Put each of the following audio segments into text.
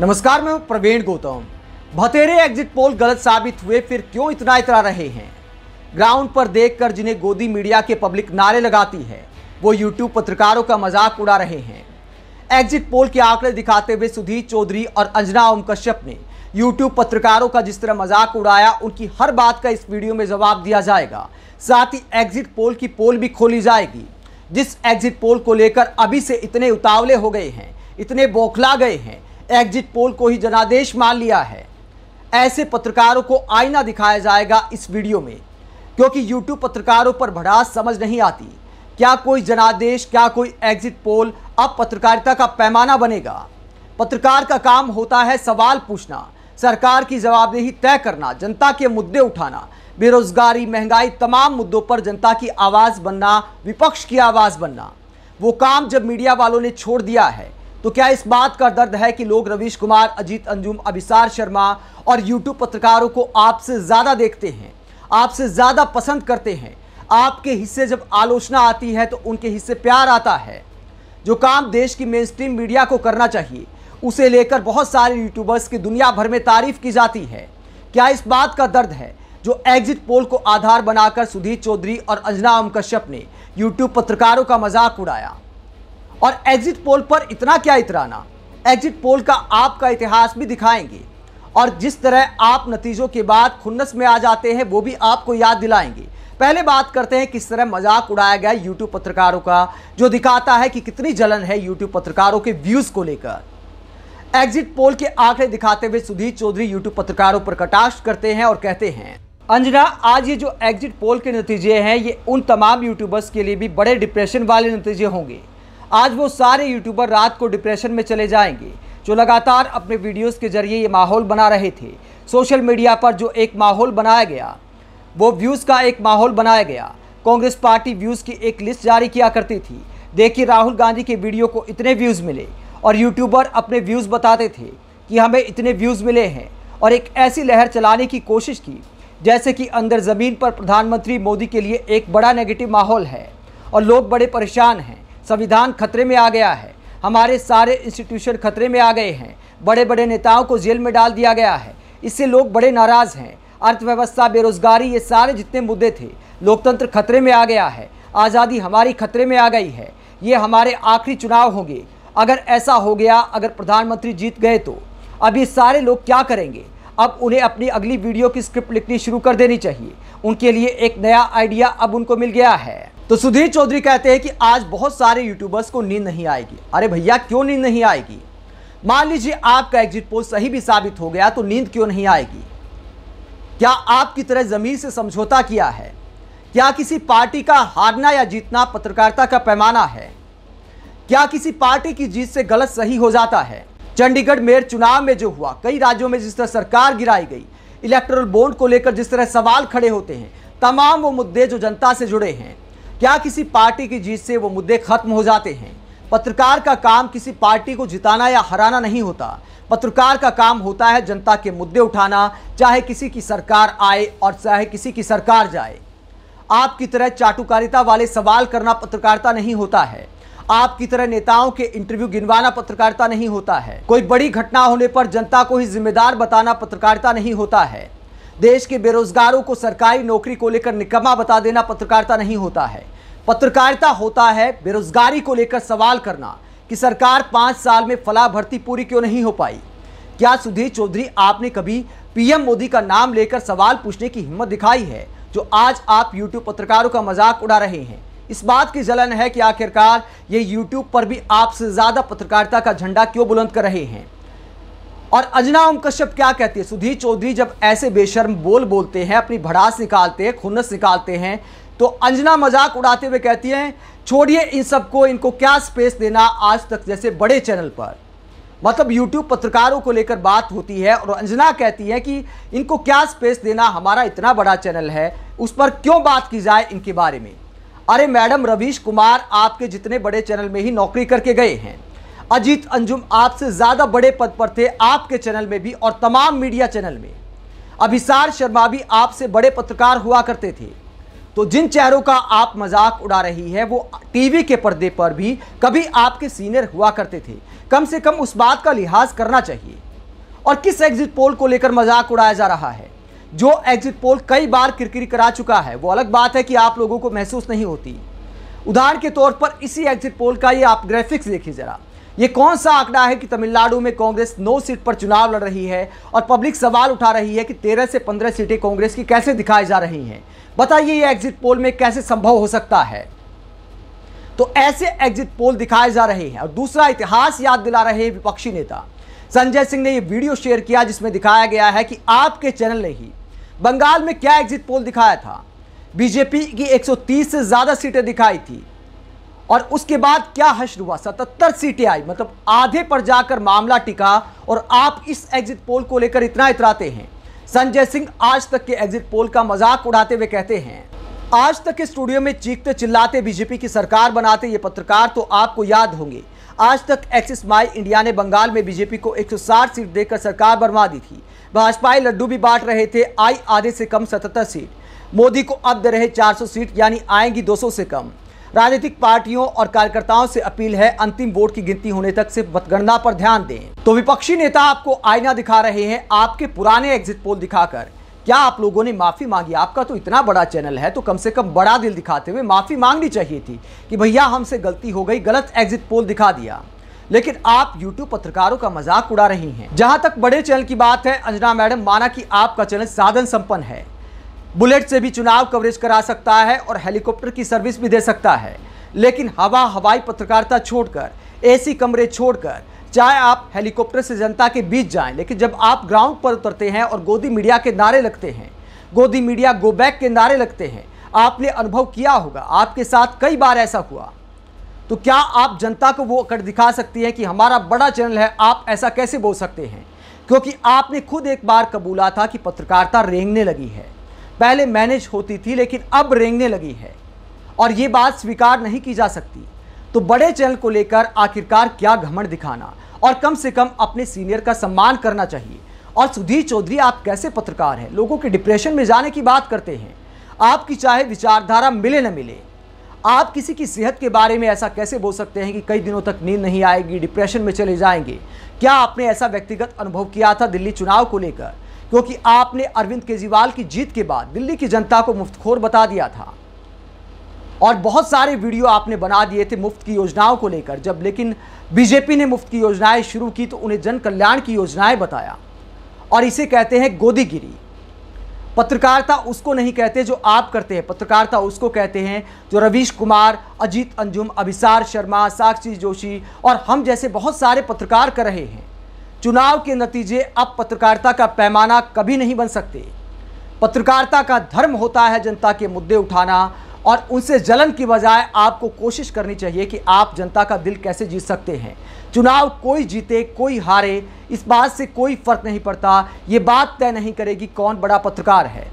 नमस्कार मैं प्रवीण गौतम भतेरे एग्जिट पोल गलत साबित हुए फिर क्यों इतना इतरा रहे हैं ग्राउंड पर देखकर जिन्हें गोदी मीडिया के पब्लिक नारे लगाती है वो यूट्यूब पत्रकारों का मजाक उड़ा रहे हैं एग्जिट पोल के आंकड़े दिखाते हुए सुधीर चौधरी और अंजना ओम कश्यप ने यूट्यूब पत्रकारों का जिस तरह मजाक उड़ाया उनकी हर बात का इस वीडियो में जवाब दिया जाएगा साथ ही एग्जिट पोल की पोल भी खोली जाएगी जिस एग्जिट पोल को लेकर अभी से इतने उतावले हो गए हैं इतने बौखला गए हैं एग्जिट पोल को ही जनादेश मान लिया है ऐसे पत्रकारों को आईना दिखाया जाएगा इस वीडियो में क्योंकि यूट्यूब पत्रकारों पर भड़ास समझ नहीं आती क्या कोई जनादेश क्या कोई एग्जिट पोल अब पत्रकारिता का पैमाना बनेगा पत्रकार का काम होता है सवाल पूछना सरकार की जवाबदेही तय करना जनता के मुद्दे उठाना बेरोजगारी महंगाई तमाम मुद्दों पर जनता की आवाज़ बनना विपक्ष की आवाज़ बनना वो काम जब मीडिया वालों ने छोड़ दिया है तो क्या इस बात का दर्द है कि लोग रवीश कुमार अजीत अंजुम अभिसार शर्मा और यूट्यूब पत्रकारों को आपसे ज़्यादा देखते हैं आपसे ज़्यादा पसंद करते हैं आपके हिस्से जब आलोचना आती है तो उनके हिस्से प्यार आता है जो काम देश की मेन स्ट्रीम मीडिया को करना चाहिए उसे लेकर बहुत सारे यूट्यूबर्स की दुनिया भर में तारीफ की जाती है क्या इस बात का दर्द है जो एग्जिट पोल को आधार बनाकर सुधीर चौधरी और अजना ओम कश्यप ने यूट्यूब पत्रकारों का मजाक उड़ाया और एग्जिट पोल पर इतना क्या इतराना एग्जिट पोल का आपका इतिहास भी दिखाएंगे और जिस तरह आप नतीजों के बाद खुन्नस में आ जाते हैं वो भी आपको याद दिलाएंगे पहले बात करते हैं किस तरह मजाक उड़ाया गया यूट्यूब पत्रकारों का जो दिखाता है कि कितनी जलन है यूट्यूब पत्रकारों के व्यूज़ को लेकर एग्जिट पोल के आंकड़े दिखाते हुए सुधीर चौधरी यूट्यूब पत्रकारों पर कटाक्ष करते हैं और कहते हैं अंजना आज ये जो एग्जिट पोल के नतीजे हैं ये उन तमाम यूट्यूबर्स के लिए भी बड़े डिप्रेशन वाले नतीजे होंगे आज वो सारे यूट्यूबर रात को डिप्रेशन में चले जाएंगे जो लगातार अपने वीडियोस के जरिए ये माहौल बना रहे थे सोशल मीडिया पर जो एक माहौल बनाया गया वो व्यूज़ का एक माहौल बनाया गया कांग्रेस पार्टी व्यूज़ की एक लिस्ट जारी किया करती थी देखिए राहुल गांधी के वीडियो को इतने व्यूज़ मिले और यूट्यूबर अपने व्यूज़ बताते थे कि हमें इतने व्यूज़ मिले हैं और एक ऐसी लहर चलाने की कोशिश की जैसे कि अंदर ज़मीन पर प्रधानमंत्री मोदी के लिए एक बड़ा नेगेटिव माहौल है और लोग बड़े परेशान हैं संविधान खतरे में आ गया है हमारे सारे इंस्टीट्यूशन खतरे में आ गए हैं बड़े बड़े नेताओं को जेल में डाल दिया गया है इससे लोग बड़े नाराज़ हैं अर्थव्यवस्था बेरोजगारी ये सारे जितने मुद्दे थे लोकतंत्र खतरे में आ गया है आज़ादी हमारी खतरे में आ गई है ये हमारे आखिरी चुनाव होंगे अगर ऐसा हो गया अगर प्रधानमंत्री जीत गए तो अब ये सारे लोग क्या करेंगे अब उन्हें अपनी अगली वीडियो की स्क्रिप्ट लिखनी शुरू कर देनी चाहिए उनके लिए एक नया आइडिया अब उनको मिल गया है तो सुधीर चौधरी कहते हैं कि आज बहुत सारे यूट्यूबर्स को नींद नहीं आएगी अरे भैया क्यों नींद नहीं आएगी मान लीजिए आपका एग्जिट पोल सही भी साबित हो गया तो नींद क्यों नहीं आएगी क्या आपकी तरह जमीन से समझौता किया है क्या किसी पार्टी का हारना या जीतना पत्रकारिता का पैमाना है क्या किसी पार्टी की जीत से गलत सही हो जाता है चंडीगढ़ मेयर चुनाव में जो हुआ कई राज्यों में जिस तरह सरकार गिराई गई इलेक्ट्रल बोन्ड को लेकर जिस तरह सवाल खड़े होते हैं तमाम वो मुद्दे जो जनता से जुड़े हैं क्या किसी पार्टी की जीत से वो मुद्दे खत्म हो जाते हैं पत्रकार का काम किसी पार्टी को जिताना या हराना नहीं होता पत्रकार का काम होता है जनता के मुद्दे उठाना चाहे किसी की सरकार आए और चाहे किसी की सरकार जाए आपकी तरह चाटुकारिता वाले सवाल करना पत्रकारिता नहीं होता है आपकी तरह नेताओं के इंटरव्यू गिनवाना पत्रकारिता नहीं होता है कोई बड़ी घटना होने पर जनता को ही जिम्मेदार बताना पत्रकारिता नहीं होता है देश के बेरोजगारों को सरकारी नौकरी को लेकर निकम्मा बता देना पत्रकारिता नहीं होता है पत्रकारिता होता है बेरोजगारी को लेकर सवाल करना कि सरकार पांच साल में फला भर्ती पूरी क्यों नहीं हो पाई क्या सुधीर चौधरी आपने कभी पीएम मोदी का नाम लेकर सवाल पूछने की हिम्मत दिखाई है जो आज आप यूट्यूब पत्रकारों का मजाक उड़ा रहे हैं इस बात की जलन है कि आखिरकार ये यूट्यूब पर भी आपसे ज़्यादा पत्रकारिता का झंडा क्यों बुलंद कर रहे हैं और अजना ओम कश्यप क्या कहती है सुधीर चौधरी जब ऐसे बेशर्म बोल बोलते हैं अपनी भड़ास निकालते हैं खुन्नस निकालते हैं तो अंजना मजाक उड़ाते हुए कहती हैं छोड़िए इन सबको इनको क्या स्पेस देना आज तक जैसे बड़े चैनल पर मतलब यूट्यूब पत्रकारों को लेकर बात होती है और अंजना कहती है कि इनको क्या स्पेस देना हमारा इतना बड़ा चैनल है उस पर क्यों बात की जाए इनके बारे में अरे मैडम रवीश कुमार आपके जितने बड़े चैनल में ही नौकरी करके गए हैं अजीत अंजुम आपसे ज़्यादा बड़े पद पर थे आपके चैनल में भी और तमाम मीडिया चैनल में अभिसार शर्मा भी आपसे बड़े पत्रकार हुआ करते थे तो जिन चेहरों का आप मजाक उड़ा रही है वो टीवी के पर्दे पर भी कभी आपके सीनियर हुआ करते थे कम से कम उस बात का लिहाज करना चाहिए और किस एग्जिट पोल को लेकर मजाक उड़ाया जा रहा है जो एग्जिट पोल कई बार किरकिरी करा चुका है वो अलग बात है कि आप लोगों को महसूस नहीं होती उदाहरण के तौर पर इसी एग्जिट पोल का ये आप ग्राफिक्स देखिए जरा ये कौन सा आंकड़ा है कि तमिलनाडु में कांग्रेस नौ सीट पर चुनाव लड़ रही है और पब्लिक सवाल उठा रही है कि तेरह से पंद्रह सीटें कांग्रेस की कैसे दिखाई जा रही हैं बताइए ये एग्जिट पोल में कैसे संभव हो सकता है तो ऐसे एग्जिट पोल दिखाए जा रहे हैं और दूसरा इतिहास याद दिला रहे हैं विपक्षी नेता संजय सिंह ने यह वीडियो शेयर किया जिसमें दिखाया गया है कि आपके चैनल ने ही बंगाल में क्या एग्जिट पोल दिखाया था बीजेपी की 130 से ज़्यादा सीटें दिखाई थी और उसके बाद क्या हश्र हुआ सतहत्तर सीटें आई मतलब आधे पर जाकर मामला टिका और आप इस एग्जिट पोल को लेकर इतना इतराते हैं संजय सिंह आज तक के एग्जिट पोल का मजाक उड़ाते हुए कहते हैं आज तक के स्टूडियो में चीखते चिल्लाते बीजेपी की सरकार बनाते ये पत्रकार तो आपको याद होंगे आज तक एक्सिस माई इंडिया ने बंगाल में बीजेपी को 160 सीट देकर सरकार बनवा दी थी भाजपाई लड्डू भी बांट रहे थे आई आधे से कम सतहत्तर सीट मोदी को अब दे रहे 400 सीट यानी आएंगी 200 से कम राजनीतिक पार्टियों और कार्यकर्ताओं से अपील है अंतिम वोट की गिनती होने तक सिर्फ मतगणना पर ध्यान दें तो विपक्षी नेता आपको आईना दिखा रहे हैं आपके पुराने एग्जिट पोल दिखाकर क्या आप लोगों ने माफ़ी मांगी आपका तो इतना बड़ा चैनल है तो कम से कम बड़ा दिल दिखाते हुए माफ़ी मांगनी चाहिए थी कि भैया हमसे गलती हो गई गलत एग्जिट पोल दिखा दिया लेकिन आप YouTube पत्रकारों का मजाक उड़ा रही हैं जहां तक बड़े चैनल की बात है अंजना मैडम माना कि आपका चैनल साधन संपन्न है बुलेट से भी चुनाव कवरेज करा सकता है और हेलीकॉप्टर की सर्विस भी दे सकता है लेकिन हवा हवाई पत्रकारिता छोड़कर एसी कमरे छोड़कर चाहे आप हेलीकॉप्टर से जनता के बीच जाएं लेकिन जब आप ग्राउंड पर उतरते हैं और गोदी मीडिया के नारे लगते हैं गोदी मीडिया गो बैक के नारे लगते हैं आपने अनुभव किया होगा आपके साथ कई बार ऐसा हुआ तो क्या आप जनता को वो कर दिखा सकती है कि हमारा बड़ा चैनल है आप ऐसा कैसे बोल सकते हैं क्योंकि आपने खुद एक बार कबूला था कि पत्रकारिता रेंगने लगी है पहले मैनेज होती थी लेकिन अब रेंगने लगी है और ये बात स्वीकार नहीं की जा सकती तो बड़े चैनल को लेकर आखिरकार क्या घमंड दिखाना और कम से कम अपने सीनियर का सम्मान करना चाहिए और सुधीर चौधरी आप कैसे पत्रकार हैं लोगों के डिप्रेशन में जाने की बात करते हैं आपकी चाहे विचारधारा मिले न मिले आप किसी की सेहत के बारे में ऐसा कैसे बोल सकते हैं कि कई दिनों तक नींद नहीं आएगी डिप्रेशन में चले जाएंगे क्या आपने ऐसा व्यक्तिगत अनुभव किया था दिल्ली चुनाव को लेकर क्योंकि आपने अरविंद केजरीवाल की जीत के बाद दिल्ली की जनता को मुफ्तखोर बता दिया था और बहुत सारे वीडियो आपने बना दिए थे मुफ्त की योजनाओं को लेकर जब लेकिन बीजेपी ने मुफ्त की योजनाएं शुरू की तो उन्हें जन कल्याण की योजनाएं बताया और इसे कहते हैं गोदीगिरी पत्रकारिता उसको नहीं कहते जो आप करते हैं पत्रकारिता उसको कहते हैं जो रवीश कुमार अजीत अंजुम अभिसार शर्मा साक्षी जोशी और हम जैसे बहुत सारे पत्रकार कर रहे हैं चुनाव के नतीजे अब पत्रकारिता का पैमाना कभी नहीं बन सकते पत्रकारिता का धर्म होता है जनता के मुद्दे उठाना और उनसे जलन की बजाय आपको कोशिश करनी चाहिए कि आप जनता का दिल कैसे जीत सकते हैं चुनाव कोई जीते कोई हारे इस बात से कोई फर्क नहीं पड़ता ये बात तय नहीं करेगी कौन बड़ा पत्रकार है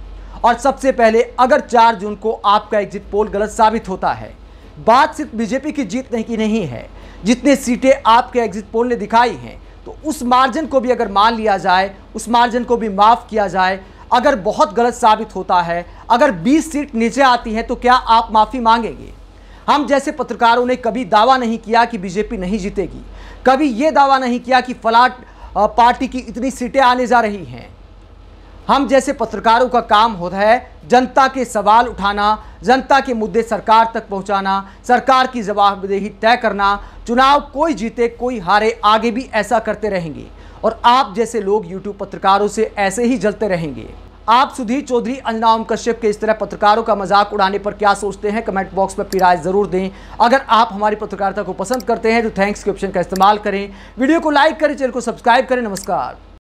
और सबसे पहले अगर चार जून को आपका एग्जिट पोल गलत साबित होता है बात सिर्फ बीजेपी की जीत नहीं की नहीं है जितने सीटें आपके एग्जिट पोल ने दिखाई हैं तो उस मार्जिन को भी अगर मान लिया जाए उस मार्जिन को भी माफ़ किया जाए अगर बहुत गलत साबित होता है अगर 20 सीट नीचे आती है तो क्या आप माफ़ी मांगेंगे हम जैसे पत्रकारों ने कभी दावा नहीं किया कि बीजेपी नहीं जीतेगी कभी ये दावा नहीं किया कि फलाट पार्टी की इतनी सीटें आने जा रही हैं हम जैसे पत्रकारों का काम होता है जनता के सवाल उठाना जनता के मुद्दे सरकार तक पहुंचाना, सरकार की जवाबदेही तय करना चुनाव कोई जीते कोई हारे आगे भी ऐसा करते रहेंगे और आप जैसे लोग यूट्यूब पत्रकारों से ऐसे ही जलते रहेंगे आप सुधीर चौधरी अंजना ओम कश्यप के इस तरह पत्रकारों का मजाक उड़ाने पर क्या सोचते हैं कमेंट बॉक्स में अपनी राय जरूर दें अगर आप हमारी पत्रकारिता को पसंद करते हैं तो थैंक्स के ऑप्शन का इस्तेमाल करें वीडियो को लाइक करें चैनल को सब्सक्राइब करें नमस्कार